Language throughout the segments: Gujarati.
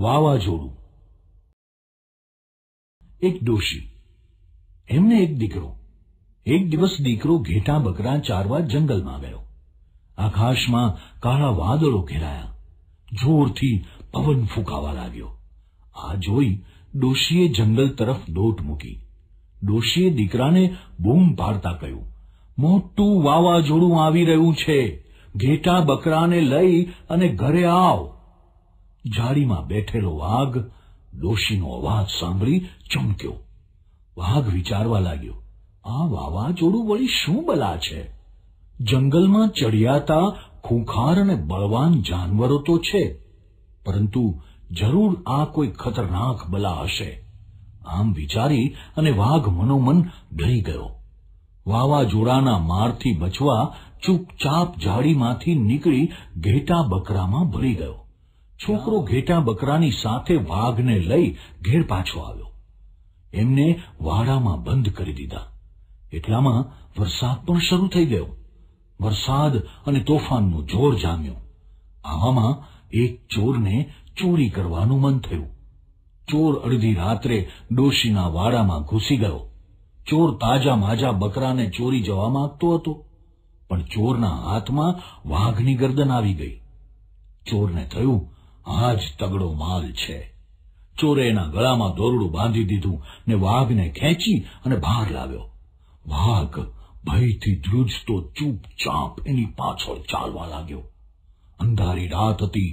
વાવાઝોડું એક ડોશી એમને એક દીકરો એક દિવસ દીકરો ઘેટા બકરા ચારવા જંગલમાં ગયો આકાશમાં કાળા વાદળો ઘેરાયા જોરથી પવન ફૂંકાવા લાગ્યો આ જોઈ ડોશીએ જંગલ તરફ દોટ મૂકી ડોશીએ દીકરાને બૂમ પાડતા કહ્યું મોટું વાવાઝોડું આવી રહ્યું છે ઘેટા બકરાને લઈ અને ઘરે આવ જાળીમાં બેઠેલો વાઘ ડોશીનો અવાજ સાંભળી ચમક્યો વાઘ વિચારવા લાગ્યો આ વાવાઝોડું વળી શું બલા છે જંગલમાં ચડિયાતા ખૂંખાર અને બળવાન જાનવરો તો છે પરંતુ જરૂર આ કોઈ ખતરનાક બલા હશે આમ વિચારી અને વાઘ મનોમન ડરી ગયો વાવાઝોડાના મારથી બચવા ચૂપચાપ ઝાડીમાંથી નીકળી ઘેટા બકરામાં ભરી ગયો છોકરો ઘેટા બકરાની સાથે વાઘને લઈ ઘેર પાછો આવ્યો એમને વાડામાં બંધ કરી દીધા એટલામાં વરસાદ પણ શરૂ થઈ ગયો વરસાદ અને તોફાનનું જોર જામ્યું આવામાં એક ચોરને ચોરી કરવાનું મન થયું ચોર અડધી રાત્રે ડોશીના વાડામાં ઘૂસી ગયો ચોર તાજા માજા બકરાને ચોરી જવા માંગતો હતો પણ ચોરના હાથમાં વાઘની ગરદન આવી ગઈ ચોરને થયું આ જ તગડો માલ છે ચોરે એના ગળામાં દોરડું બાંધી દીધું ને વાઘને ખેંચી અને બહાર લાવ્યો વાઘ ભયથી ધ્રુજતો ચૂપચાપ એની પાછળ ચાલવા લાગ્યો અંધારી રાત હતી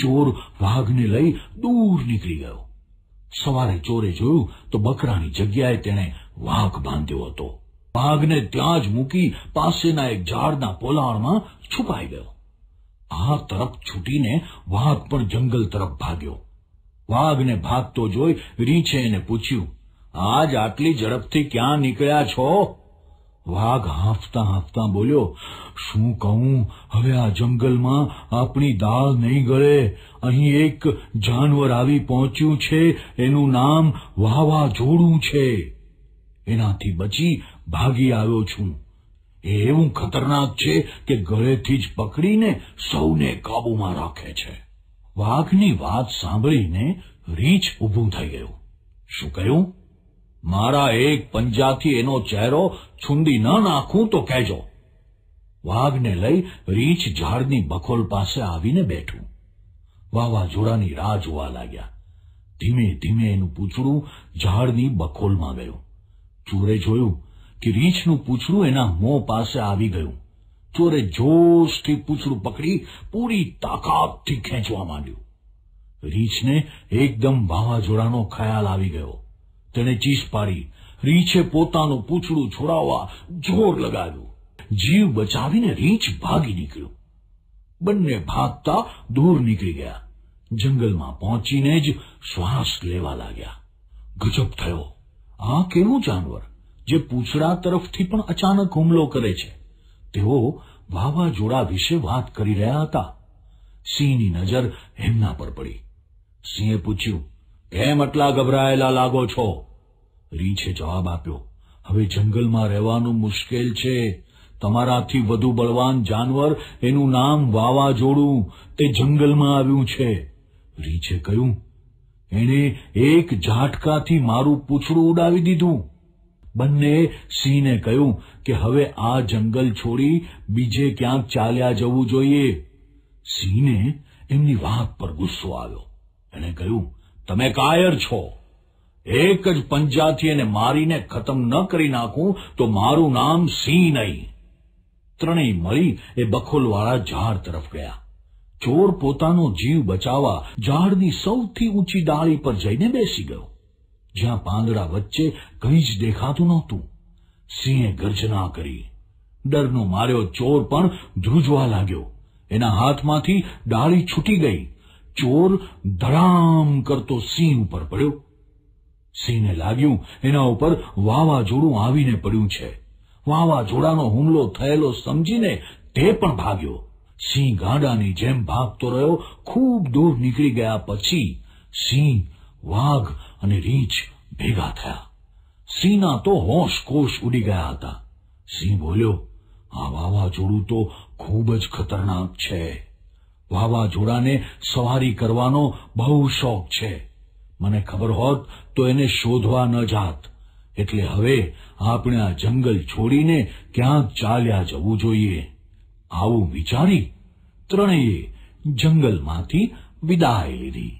ચોર વાઘને લઈ દૂર નીકળી ગયો સવારે ચોરે જોયું તો બકરાની જગ્યાએ તેણે વાઘ બાંધ્યો હતો વાઘને ત્યાં જ મૂકી પાસેના એક ઝાડના પોલાણમાં છુપાઈ ગયો આ તરફ છૂટીને વાઘ પણ જંગલ તરફ ભાગ્યો વાઘને ભાગતો જોઈ રીંછે એને પૂછ્યું આજ આટલી ઝડપથી ક્યાં નીકળ્યા છો વાઘ હાંફતા હાંફતા બોલ્યો શું કહું હવે આ જંગલમાં આપણી દાળ નહીં ગળે અહીં એક જાનવર આવી પહોંચ્યું છે એનું નામ વાવાઝોડું છે એનાથી બચી ભાગી આવ્યો છું એવું ખતરનાક છે કે ગળેથી જ પકડીને સૌને કાબુમાં રાખે છે વાઘની વાત સાંભળીને રીછ ઊભું થઈ ગયું શું કહ્યું મારા એક પંજાથી એનો ચહેરો છુંદી ન નાખું તો કહેજો વાઘને લઈ રીછ ઝાડની બખોલ પાસે આવીને બેઠું વાવાઝોડાની રાહ જોવા લાગ્યા ધીમે ધીમે એનું પૂછડું ઝાડની બખોલમાં ગયું ચૂરે જોયું કે રીંછનું પૂંછડું એના મોં પાસે આવી ગયું ચોરે જોશથી પૂંછડું પકડી પૂરી તાકાતથી ખેંચવા માંડ્યું રીંછને એકદમ વાવાઝોડાનો ખ્યાલ આવી ગયો તેણે ચીસ પાડી રીંછે પોતાનું પૂંછડું છોડાવવા જોર લગાવ્યું જીવ બચાવીને રીંછ ભાગી નીકળ્યું બંને ભાગતા દૂર નીકળી ગયા જંગલમાં પહોંચીને જ શ્વાસ લેવા લાગ્યા ગજબ થયો આ કેવું જાનવર જે પૂંછડા તરફથી પણ અચાનક હુમલો કરે છે તેઓ વાવાઝોડા વિશે વાત કરી રહ્યા હતા સિંહની નજર એમના પર પડી સિંહે પૂછ્યું કેમ આટલા ગભરાયેલા લાગો છો રીંછે જવાબ આપ્યો હવે જંગલમાં રહેવાનું મુશ્કેલ છે તમારાથી વધુ બળવાન જાનવર એનું નામ વાવાઝોડું તે જંગલમાં આવ્યું છે રીંછે કહ્યું એણે એક ઝાટકાથી મારું પૂછડું ઉડાવી દીધું બંને સિંહને કહ્યું કે હવે આ જંગલ છોડી બીજે ક્યાંક ચાલ્યા જવું જોઈએ સિંહને એમની વાત પર ગુસ્સો આવ્યો એણે કહ્યું તમે કાયર છો એક જ પંજાથી એને મારીને ખતમ ન કરી નાખું તો મારું નામ સિંહ નહીં ત્રણેય મળી એ બખોલવાળા ઝાડ તરફ ગયા ચોર પોતાનો જીવ બચાવવા ઝાડની સૌથી ઊંચી ડાળી પર જઈને બેસી ગયો જ્યાં પાંદડા વચ્ચે કંઈ જ દેખાતું નહોતું સિંહે ગર્જના કરી ડરનો માર્યો ચોર પણ ધ્રુજવા લાગ્યો એના હાથમાંથી ડાળી છૂટી ગઈ ચોર ધડામ કરતો સિંહ ઉપર પડ્યો સિંહને લાગ્યું એના ઉપર વાવાઝોડું આવીને પડ્યું છે વાવાઝોડાનો હુમલો થયેલો સમજીને તે પણ ભાગ્યો સિંહ ગાડાની જેમ ભાગતો રહ્યો ખૂબ દૂર નીકળી ગયા પછી સિંહ વાઘ અને રીંછ ભેગા થયા સિંહના તો હોશકોશ ઉડી ગયા હતા સિંહ બોલ્યો આ વાવાઝોડું તો ખૂબ જ ખતરનાક છે વાવાઝોડાને સવારી કરવાનો બહુ શોખ છે મને ખબર હોત તો એને શોધવા ન જાત એટલે હવે આપણે આ જંગલ છોડીને ક્યાંક ચાલ્યા જવું જોઈએ આવું વિચારી ત્રણેય જંગલમાંથી વિદાય લીધી